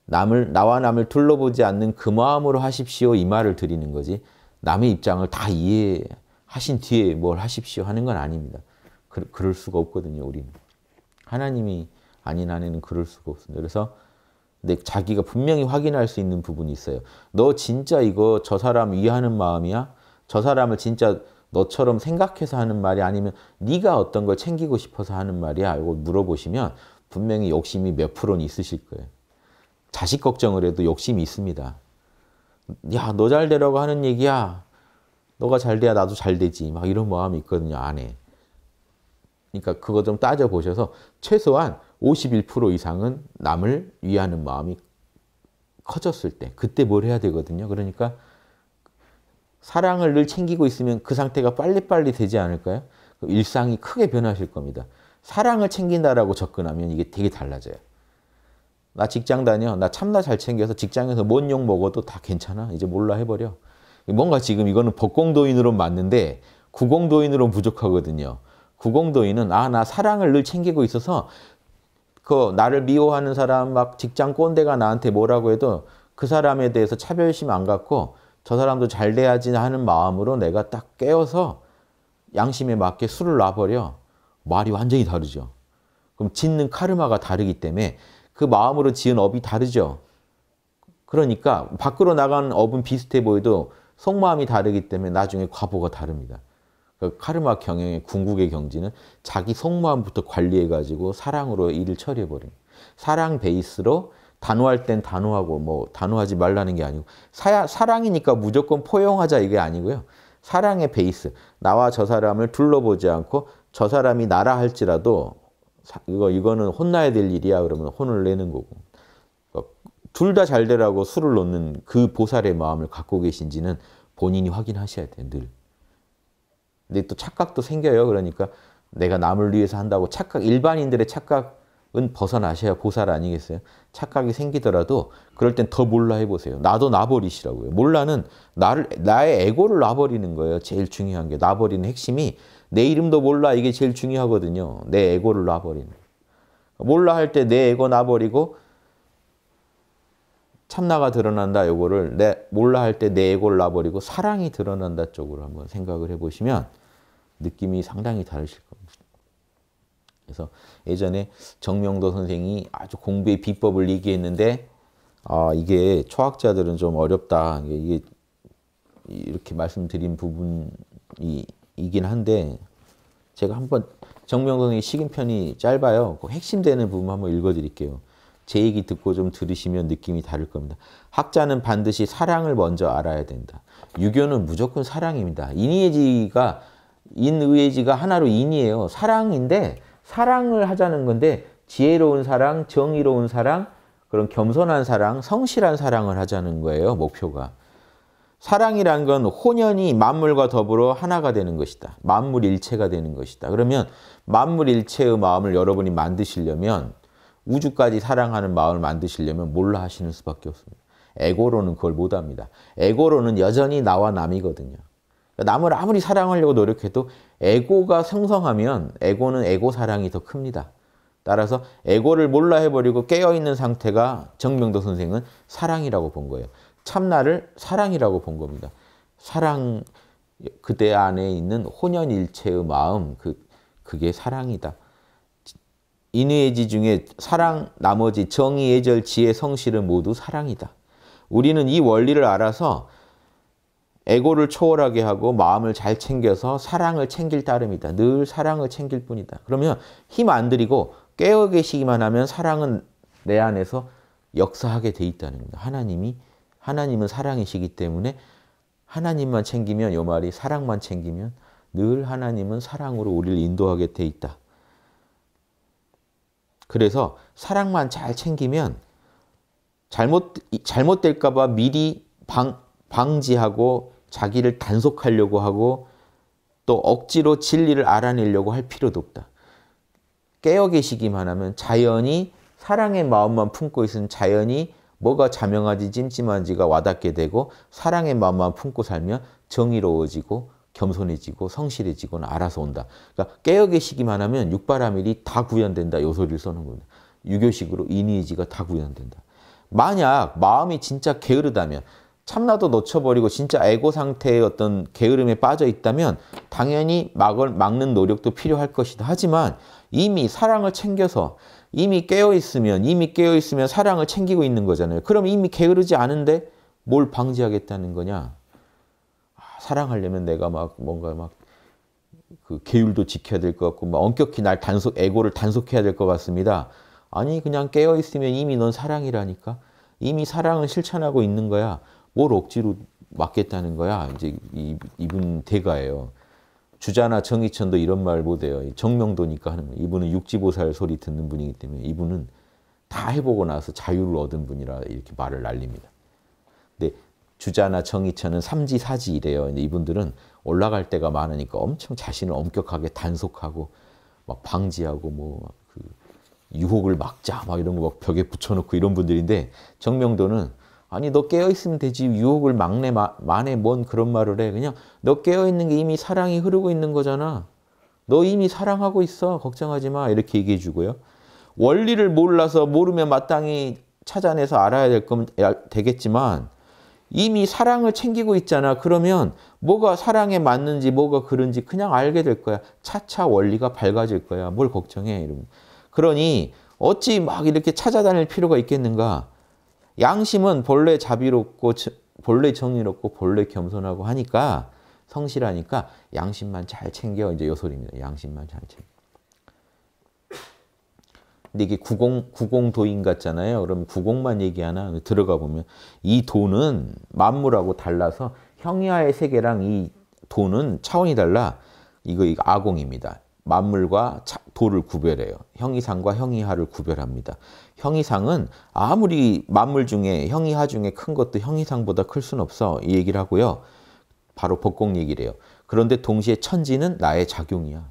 남을 나와 남을 둘러보지 않는 그 마음으로 하십시오 이 말을 드리는 거지 남의 입장을 다 이해 하신 뒤에 뭘 하십시오 하는 건 아닙니다. 그, 그럴 수가 없거든요, 우리는. 하나님이 아닌 한에는 그럴 수가 없습니다. 그래서 내 자기가 분명히 확인할 수 있는 부분이 있어요. 너 진짜 이거 저 사람 위하는 마음이야? 저 사람을 진짜 너처럼 생각해서 하는 말이 아니면 네가 어떤 걸 챙기고 싶어서 하는 말이야? 이거 물어보시면 분명히 욕심이 몇 프로는 있으실 거예요. 자식 걱정을 해도 욕심이 있습니다. 야, 너 잘 되라고 하는 얘기야. 너가 잘 돼야 나도 잘 되지. 막 이런 마음이 있거든요, 안에. 그러니까 그거 좀 따져보셔서 최소한 51% 이상은 남을 위하는 마음이 커졌을 때 그때 뭘 해야 되거든요. 그러니까 사랑을 늘 챙기고 있으면 그 상태가 빨리빨리 되지 않을까요? 일상이 크게 변하실 겁니다. 사랑을 챙긴다라고 접근하면 이게 되게 달라져요. 나 직장 다녀. 나 참나 잘 챙겨서 직장에서 뭔 욕 먹어도 다 괜찮아. 이제 몰라 해버려. 뭔가 지금 이거는 법공도인으로 맞는데 구공도인으로 부족하거든요. 구공도인은 아 나 사랑을 늘 챙기고 있어서 그 나를 미워하는 사람 막 직장 꼰대가 나한테 뭐라고 해도 그 사람에 대해서 차별심 안 갖고 저 사람도 잘 돼야지 하는 마음으로 내가 딱 깨어서 양심에 맞게 술을 놔버려 말이 완전히 다르죠. 그럼 짓는 카르마가 다르기 때문에 그 마음으로 지은 업이 다르죠. 그러니까 밖으로 나간 업은 비슷해 보여도 속마음이 다르기 때문에 나중에 과보가 다릅니다. 그 카르마 경영의 궁극의 경지는 자기 속마음부터 관리해가지고 사랑으로 일을 처리해버린 사랑 베이스로 단호할 땐 단호하고 뭐 단호하지 말라는 게 아니고 사, 사랑이니까 무조건 포용하자 이게 아니고요. 사랑의 베이스. 나와 저 사람을 둘러보지 않고 저 사람이 나라 할지라도 이거, 이거는 혼나야 될 일이야 그러면 혼을 내는 거고. 둘다잘 되라고 술을 놓는 그 보살의 마음을 갖고 계신지는 본인이 확인하셔야 돼요, 늘. 근데 또 착각도 생겨요. 그러니까 내가 남을 위해서 한다고 착각, 일반인들의 착각은 벗어나셔야 보살 아니겠어요? 착각이 생기더라도 그럴 땐 더 몰라 해보세요. 나도 놔버리시라고요. 몰라는 나를, 나의 에고를 놔버리는 거예요. 제일 중요한 게. 놔버리는 핵심이 내 이름도 몰라 이게 제일 중요하거든요. 내 에고를 놔버리는. 몰라 할 때 내 에고 놔버리고 참나가 드러난다 요거를 내 몰라 할 때내 애고를 네 놔버리고 사랑이 드러난다 쪽으로 한번 생각을 해보시면 느낌이 상당히 다르실 겁니다. 그래서 예전에 정명도 선생이 아주 공부의 비법을 얘기했는데 아 이게 초학자들은 좀 어렵다 이게 이렇게 말씀드린 부분이긴 한데 제가 한번 정명도 선생의 식인편이 짧아요. 그 핵심되는 부분 한번 읽어드릴게요. 제 얘기 듣고 좀 들으시면 느낌이 다를 겁니다. 학자는 반드시 사랑을 먼저 알아야 된다. 유교는 무조건 사랑입니다. 인의지가 인의지가 하나로 인이에요. 사랑인데 사랑을 하자는 건데 지혜로운 사랑, 정의로운 사랑, 그런 겸손한 사랑, 성실한 사랑을 하자는 거예요. 목표가. 사랑이란 건 혼연히 만물과 더불어 하나가 되는 것이다. 만물일체가 되는 것이다. 그러면 만물일체의 마음을 여러분이 만드시려면 우주까지 사랑하는 마음을 만드시려면 뭘로 하시는 수밖에 없습니다. 에고로는 그걸 못합니다. 에고로는 여전히 나와 남이거든요. 그러니까 남을 아무리 사랑하려고 노력해도 에고가 성성하면 에고는 에고 사랑이 더 큽니다. 따라서 에고를 몰라 해버리고 깨어있는 상태가 정명도 선생은 사랑이라고 본 거예요. 참나를 사랑이라고 본 겁니다. 사랑, 그대 안에 있는 혼연일체의 마음, 그, 그게 사랑이다. 인의지 중에 사랑 나머지 정의, 예절, 지혜, 성실은 모두 사랑이다. 우리는 이 원리를 알아서 에고를 초월하게 하고 마음을 잘 챙겨서 사랑을 챙길 따름이다. 늘 사랑을 챙길 뿐이다. 그러면 힘안 들이고 깨어 계시기만 하면 사랑은 내 안에서 역사하게 돼 있다는 겁니다. 하나님이 하나님은 사랑이시기 때문에 하나님만 챙기면 요 말이 사랑만 챙기면 늘 하나님은 사랑으로 우리를 인도하게 돼 있다. 그래서 사랑만 잘 챙기면 잘못, 잘못될까봐 미리 방, 방지하고 자기를 단속하려고 하고 또 억지로 진리를 알아내려고 할 필요도 없다. 깨어 계시기만 하면 자연히 사랑의 마음만 품고 있으면 자연히 뭐가 자명하지 찜찜한지가 와닿게 되고 사랑의 마음만 품고 살면 정의로워지고 겸손해지고 성실해지고는 알아서 온다. 그러니까 깨어 계시기만 하면 육바라밀이 다 구현된다. 요 소리를 써는 겁니다. 유교식으로 이니지가다 구현된다. 만약 마음이 진짜 게으르다면 참나도 놓쳐버리고 진짜 에고 상태의 어떤 게으름에 빠져 있다면 당연히 막을 막는 노력도 필요할 것이다. 하지만 이미 사랑을 챙겨서 이미 깨어 있으면 이미 깨어 있으면 사랑을 챙기고 있는 거잖아요. 그럼 이미 게으르지 않은데 뭘 방지하겠다는 거냐? 사랑하려면 내가 막 뭔가 막 그 계율도 지켜야 될 것 같고 막 엄격히 날 단속 에고를 단속해야 될 것 같습니다. 아니 그냥 깨어 있으면 이미 넌 사랑이라니까 이미 사랑을 실천하고 있는 거야. 뭘 억지로 막겠다는 거야. 이제 이, 이분 대가예요. 주자나 정의천도 이런 말 못해요. 정명도니까 하는 거예요. 이분은 육지보살 소리 듣는 분이기 때문에 이분은 다 해보고 나서 자유를 얻은 분이라 이렇게 말을 날립니다. 근데 주자나 정의차는 삼지사지 이래요. 근데 이분들은 올라갈 때가 많으니까 엄청 자신을 엄격하게 단속하고 막 방지하고 뭐그 유혹을 막자 막 이런 거막 벽에 붙여놓고 이런 분들인데 정명도는 아니 너 깨어 있으면 되지 유혹을 막내 마, 만에 뭔 그런 말을 해 그냥 너 깨어 있는 게 이미 사랑이 흐르고 있는 거잖아 너 이미 사랑하고 있어 걱정하지 마 이렇게 얘기해 주고요 원리를 몰라서 모르면 마땅히 찾아내서 알아야 될 거면 되겠지만 이미 사랑을 챙기고 있잖아. 그러면 뭐가 사랑에 맞는지 뭐가 그런지 그냥 알게 될 거야. 차차 원리가 밝아질 거야. 뭘 걱정해. 이러면. 그러니 어찌 막 이렇게 찾아다닐 필요가 있겠는가. 양심은 본래 자비롭고 본래 정의롭고 본래 겸손하고 하니까 성실하니까 양심만 잘 챙겨. 이제 요소입니다. 양심만 잘 챙겨. 근데 이게 90, 90 도인 같잖아요. 그럼 90만 얘기하나 들어가 보면 이 도는 만물하고 달라서 형이하의 세계랑 이 도는 차원이 달라. 이거, 이거 아공입니다. 만물과 차, 도를 구별해요. 형이상과 형이하를 구별합니다. 형이상은 아무리 만물 중에 형이하 중에 큰 것도 형이상보다 클 수는 없어. 이 얘기를 하고요. 바로 복공 얘기를 해요. 그런데 동시에 천지는 나의 작용이야.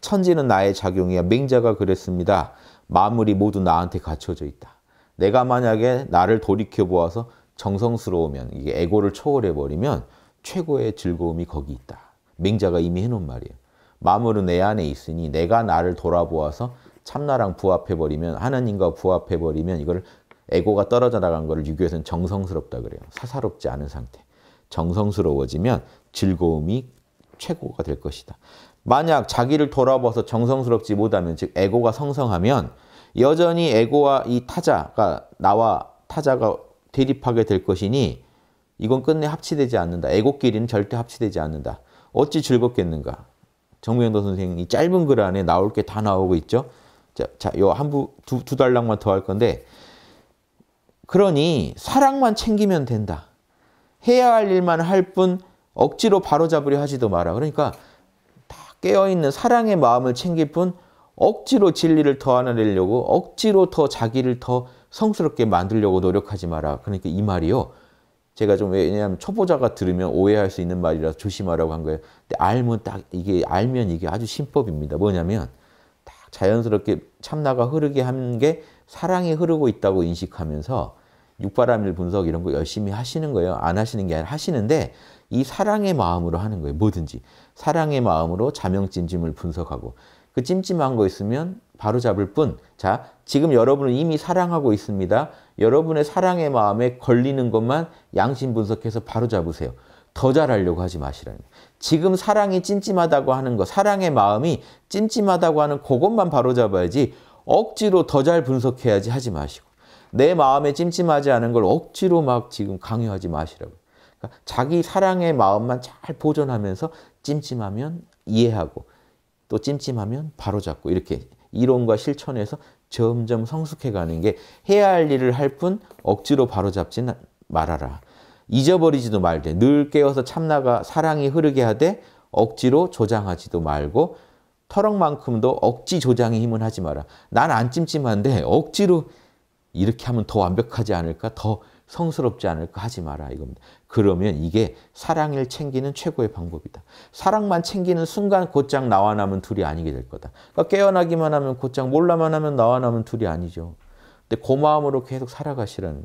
천지는 나의 작용이야. 맹자가 그랬습니다. 마무리 모두 나한테 갖춰져 있다. 내가 만약에 나를 돌이켜 보아서 정성스러우면 이게 에고를 초월해 버리면 최고의 즐거움이 거기 있다. 맹자가 이미 해놓은 말이에요. 마물은 내 안에 있으니 내가 나를 돌아보아서 참나랑 부합해 버리면 하나님과 부합해 버리면 이걸 에고가 떨어져 나간 것을 유교에서는 정성스럽다 그래요. 사사롭지 않은 상태. 정성스러워지면 즐거움이 최고가 될 것이다. 만약 자기를 돌아봐서 정성스럽지 못하면 즉 에고가 성성하면 여전히 에고와 이 타자가 나와 타자가 대립하게 될 것이니 이건 끝내 합치되지 않는다. 에고끼리는 절대 합치되지 않는다. 어찌 즐겁겠는가? 정명도 선생이 님 짧은 글 안에 나올 게 다 나오고 있죠. 자, 자, 요 한부 두, 두 달락만 더 할 건데 그러니 사랑만 챙기면 된다. 해야 할 일만 할뿐 억지로 바로잡으려 하지도 마라. 그러니까 다 깨어있는 사랑의 마음을 챙길 뿐 억지로 진리를 더 알아내려고 억지로 더 자기를 더 성스럽게 만들려고 노력하지 마라. 그러니까 이 말이요. 제가 좀 왜냐하면 초보자가 들으면 오해할 수 있는 말이라 조심하라고 한 거예요. 근데 알면 딱 이게 알면 이게 아주 신법입니다. 뭐냐면 딱 자연스럽게 참나가 흐르게 하는 게 사랑이 흐르고 있다고 인식하면서 육바람일 분석 이런 거 열심히 하시는 거예요. 안 하시는 게 아니라 하시는데 이 사랑의 마음으로 하는 거예요. 뭐든지. 사랑의 마음으로 자명찜찜을 분석하고 그 찜찜한 거 있으면 바로 잡을 뿐. 자, 지금 여러분은 이미 사랑하고 있습니다. 여러분의 사랑의 마음에 걸리는 것만 양심 분석해서 바로 잡으세요. 더 잘하려고 하지 마시라는 지금 사랑이 찜찜하다고 하는 거, 사랑의 마음이 찜찜하다고 하는 그것만 바로 잡아야지 억지로 더 잘 분석해야지 하지 마시고 내 마음에 찜찜하지 않은 걸 억지로 막 지금 강요하지 마시라고. 그러니까 자기 사랑의 마음만 잘 보존하면서 찜찜하면 이해하고 또 찜찜하면 바로잡고 이렇게 이론과 실천에서 점점 성숙해가는 게 해야 할 일을 할 뿐 억지로 바로잡지 말아라. 잊어버리지도 말되 늘 깨어서 참나가 사랑이 흐르게 하되 억지로 조장하지도 말고 터럭만큼도 억지 조장의 힘은 하지 마라. 난 안 찜찜한데 억지로 이렇게 하면 더 완벽하지 않을까? 더 성스럽지 않을까 하지 마라 이겁니다. 그러면 이게 사랑을 챙기는 최고의 방법이다. 사랑만 챙기는 순간 곧장 나와 남은 둘이 아니게 될 거다. 그러니까 깨어나기만 하면 곧장 몰라만 하면 나와 남은 둘이 아니죠. 근데 고마움으로 계속 살아가시라는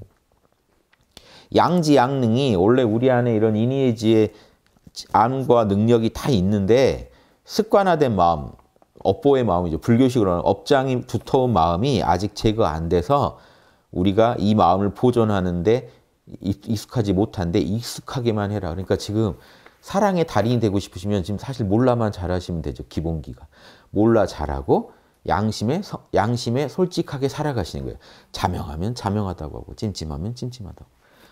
양지양능이 원래 우리 안에 이런 이니에지의 암과 능력이 다 있는데 습관화된 마음, 업보의 마음이죠. 불교식으로 는 업장이 두터운 마음이 아직 제거 안 돼서 우리가 이 마음을 보존하는데 익숙하지 못한데 익숙하게만 해라. 그러니까 지금 사랑의 달인이 되고 싶으시면 지금 사실 몰라만 잘하시면 되죠. 기본기가. 몰라 잘하고 양심에 양심에 솔직하게 살아가시는 거예요. 자명하면 자명하다고 하고 찜찜하면 찜찜하다고.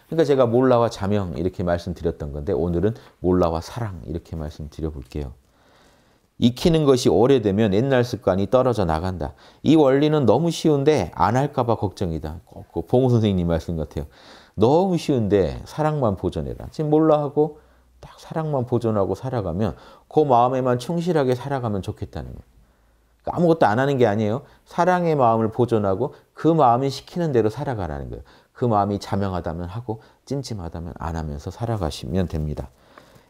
그러니까 제가 몰라와 자명 이렇게 말씀드렸던 건데 오늘은 몰라와 사랑 이렇게 말씀드려 볼게요. 익히는 것이 오래되면 옛날 습관이 떨어져 나간다. 이 원리는 너무 쉬운데 안 할까봐 걱정이다. 어, 그 봉우 선생님 말씀 같아요. 너무 쉬운데 사랑만 보존해라. 지금 몰라 하고 딱 사랑만 보존하고 살아가면 그 마음에만 충실하게 살아가면 좋겠다는 거예요. 그러니까 아무것도 안 하는 게 아니에요. 사랑의 마음을 보존하고 그 마음이 시키는 대로 살아가라는 거예요. 그 마음이 자명하다면 하고 찜찜하다면 안 하면서 살아가시면 됩니다.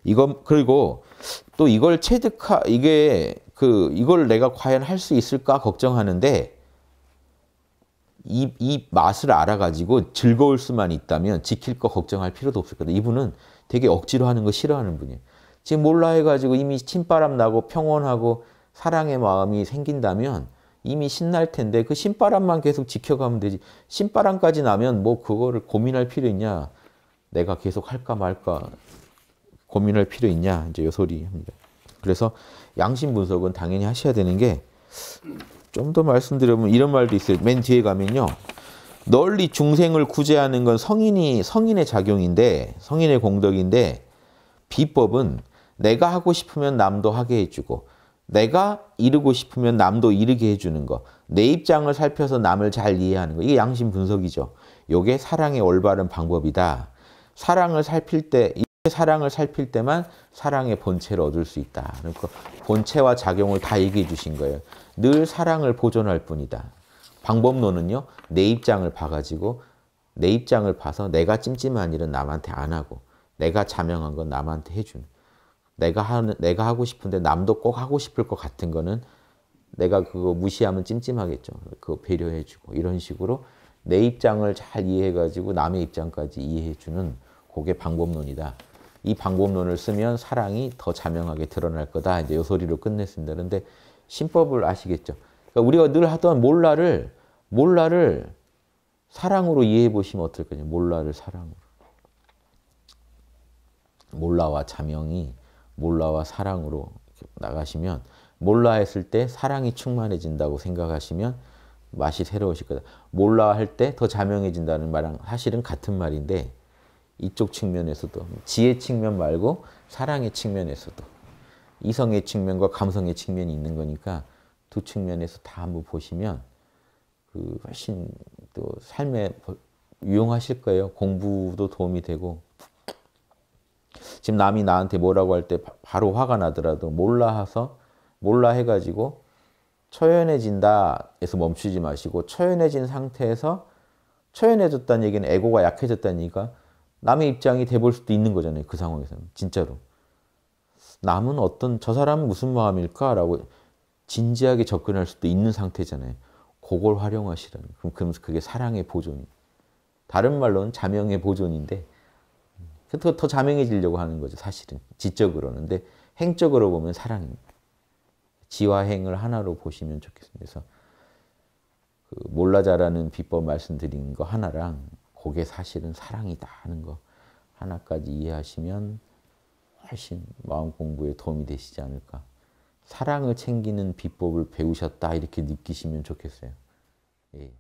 이건 그리고 또 이걸 체득하 이게 그 이걸 내가 과연 할 수 있을까 걱정하는데 이, 이 맛을 알아가지고 즐거울 수만 있다면 지킬 거 걱정할 필요도 없을 거다. 이분은 되게 억지로 하는 거 싫어하는 분이에요. 지금 몰라 해가지고 이미 신바람 나고 평온하고 사랑의 마음이 생긴다면 이미 신날 텐데 그 신바람만 계속 지켜가면 되지. 신바람까지 나면 뭐 그거를 고민할 필요 있냐. 내가 계속 할까 말까. 고민할 필요 있냐 이제 요 소리입니다. 그래서 양심 분석은 당연히 하셔야 되는 게 좀 더 말씀드려보면 이런 말도 있어요. 맨 뒤에 가면요. 널리 중생을 구제하는 건 성인이 성인의 작용인데 성인의 공덕인데 비법은 내가 하고 싶으면 남도 하게 해주고 내가 이루고 싶으면 남도 이루게 해주는 거. 내 입장을 살펴서 남을 잘 이해하는 거. 이게 양심 분석이죠. 요게 사랑의 올바른 방법이다. 사랑을 살필 때 사랑을 살필 때만 사랑의 본체를 얻을 수 있다. 그러니까 본체와 작용을 다 얘기해 주신 거예요. 늘 사랑을 보존할 뿐이다. 방법론은요. 내 입장을 봐가지고 내 입장을 봐서 내가 찜찜한 일은 남한테 안 하고 내가 자명한 건 남한테 해주 내가 하는 내가 하고 싶은데 남도 꼭 하고 싶을 것 같은 거는 내가 그거 무시하면 찜찜하겠죠. 그거 배려해주고 이런 식으로 내 입장을 잘 이해해가지고 남의 입장까지 이해해주는 그게 방법론이다. 이 방법론을 쓰면 사랑이 더 자명하게 드러날 거다. 이제 요 소리로 끝냈습니다. 그런데 신법을 아시겠죠? 그러니까 우리가 늘 하던 몰라를 몰라를 사랑으로 이해해 보시면 어떨 거냐? 몰라를 사랑으로. 몰라와 자명이 몰라와 사랑으로 나가시면 몰라 했을 때 사랑이 충만해진다고 생각하시면 맛이 새로우실 거다. 몰라 할때 더 자명해진다는 말랑 사실은 같은 말인데 이쪽 측면에서도 지혜 측면 말고 사랑의 측면에서도 이성의 측면과 감성의 측면이 있는 거니까 두 측면에서 다 한번 보시면 그 훨씬 또 삶에 유용하실 거예요. 공부도 도움이 되고 지금 남이 나한테 뭐라고 할 때 바로 화가 나더라도 몰라 서 몰라 해가지고 처연해진다 에서 멈추지 마시고 처연해진 상태에서 처연해졌다는 얘기는 에고가 약해졌다는 얘기가 남의 입장이 돼 볼 수도 있는 거잖아요. 그 상황에서는 진짜로. 남은 어떤 저 사람은 무슨 마음일까라고 진지하게 접근할 수도 있는 상태잖아요. 그걸 활용하시라는. 그럼 그러면서 그게 사랑의 보존이. 다른 말로는 자명의 보존인데 그 더, 더 자명해지려고 하는 거죠. 사실은 지적으로는. 근데 행적으로 보면 사랑입니다. 지와 행을 하나로 보시면 좋겠습니다. 그래서 그 몰라 잘하는 비법 말씀드린 거 하나랑 그게 사실은 사랑이다 하는 거 하나까지 이해하시면 훨씬 마음 공부에 도움이 되시지 않을까. 사랑을 챙기는 비법을 배우셨다 이렇게 느끼시면 좋겠어요. 예.